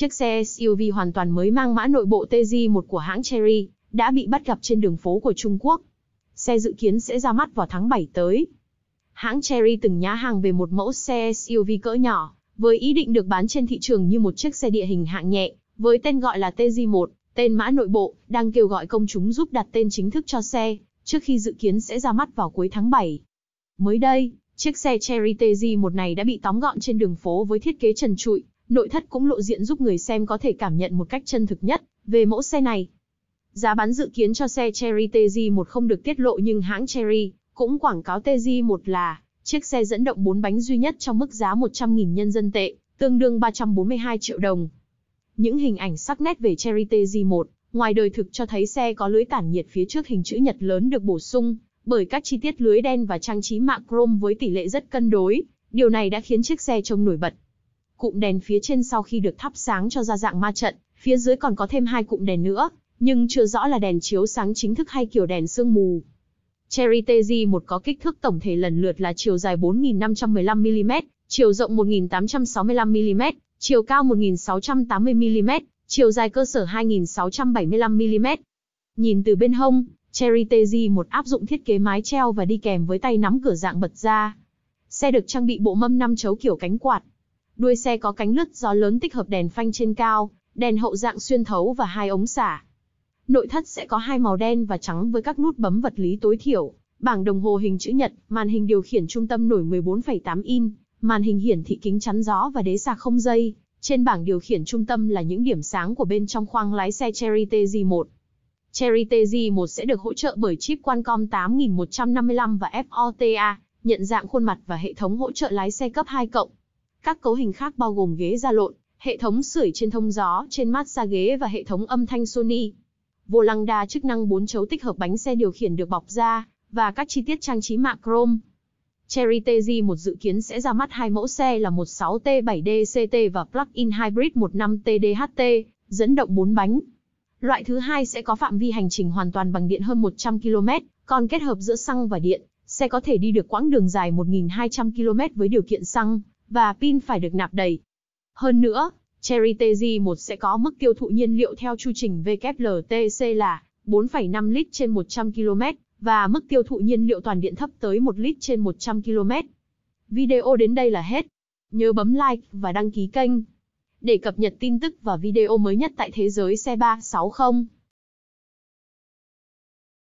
Chiếc xe SUV hoàn toàn mới mang mã nội bộ TJ1 của hãng Cherry đã bị bắt gặp trên đường phố của Trung Quốc. Xe dự kiến sẽ ra mắt vào tháng 7 tới. Hãng Cherry từng nhá hàng về một mẫu xe SUV cỡ nhỏ, với ý định được bán trên thị trường như một chiếc xe địa hình hạng nhẹ, với tên gọi là TJ1, tên mã nội bộ, đang kêu gọi công chúng giúp đặt tên chính thức cho xe, trước khi dự kiến sẽ ra mắt vào cuối tháng 7. Mới đây, chiếc xe Cherry TJ1 này đã bị tóm gọn trên đường phố với thiết kế trần trụi, nội thất cũng lộ diện giúp người xem có thể cảm nhận một cách chân thực nhất về mẫu xe này. Giá bán dự kiến cho xe Cherry TJ1 không được tiết lộ nhưng hãng Cherry cũng quảng cáo TJ1 là chiếc xe dẫn động 4 bánh duy nhất trong mức giá 100.000 nhân dân tệ, tương đương 342 triệu đồng. Những hình ảnh sắc nét về Cherry TJ1 ngoài đời thực cho thấy xe có lưới tản nhiệt phía trước hình chữ nhật lớn được bổ sung bởi các chi tiết lưới đen và trang trí mạ chrome với tỷ lệ rất cân đối, điều này đã khiến chiếc xe trông nổi bật. Cụm đèn phía trên sau khi được thắp sáng cho ra dạng ma trận, phía dưới còn có thêm hai cụm đèn nữa, nhưng chưa rõ là đèn chiếu sáng chính thức hay kiểu đèn sương mù. Cherry TG1 có kích thước tổng thể lần lượt là chiều dài 4.515mm, chiều rộng 1.865mm, chiều cao 1.680mm, chiều dài cơ sở 2.675mm. Nhìn từ bên hông, Cherry TG1 áp dụng thiết kế mái treo và đi kèm với tay nắm cửa dạng bật ra. Xe được trang bị bộ mâm 5 chấu kiểu cánh quạt. Đuôi xe có cánh lướt gió lớn tích hợp đèn phanh trên cao, đèn hậu dạng xuyên thấu và hai ống xả. Nội thất sẽ có hai màu đen và trắng với các nút bấm vật lý tối thiểu, bảng đồng hồ hình chữ nhật, màn hình điều khiển trung tâm nổi 14,8 in, màn hình hiển thị kính chắn gió và đế sạc không dây. Trên bảng điều khiển trung tâm là những điểm sáng của bên trong khoang lái xe Cherry TG1. Cherry TG1 sẽ được hỗ trợ bởi chip Qualcomm 8155 và FOTA, nhận dạng khuôn mặt và hệ thống hỗ trợ lái xe cấp 2 cộng. Các cấu hình khác bao gồm ghế da lộn, hệ thống sưởi trên thông gió trên massage ghế và hệ thống âm thanh Sony. Vô lăng đa chức năng 4 chấu tích hợp bánh xe điều khiển được bọc da và các chi tiết trang trí mạ chrome. Cherry TG1 dự kiến sẽ ra mắt hai mẫu xe là 16 t 7 dct và plug-in hybrid 15TDHT, dẫn động 4 bánh. Loại thứ hai sẽ có phạm vi hành trình hoàn toàn bằng điện hơn 100 km, còn kết hợp giữa xăng và điện, xe có thể đi được quãng đường dài 1.200 km với điều kiện xăng và pin phải được nạp đầy. Hơn nữa, Cherry TG1 sẽ có mức tiêu thụ nhiên liệu theo chu trình WLTC là 4,5 lít trên 100 km và mức tiêu thụ nhiên liệu toàn điện thấp tới 1 lít trên 100 km. Video đến đây là hết. Nhớ bấm like và đăng ký kênh để cập nhật tin tức và video mới nhất tại thế giới xe 360.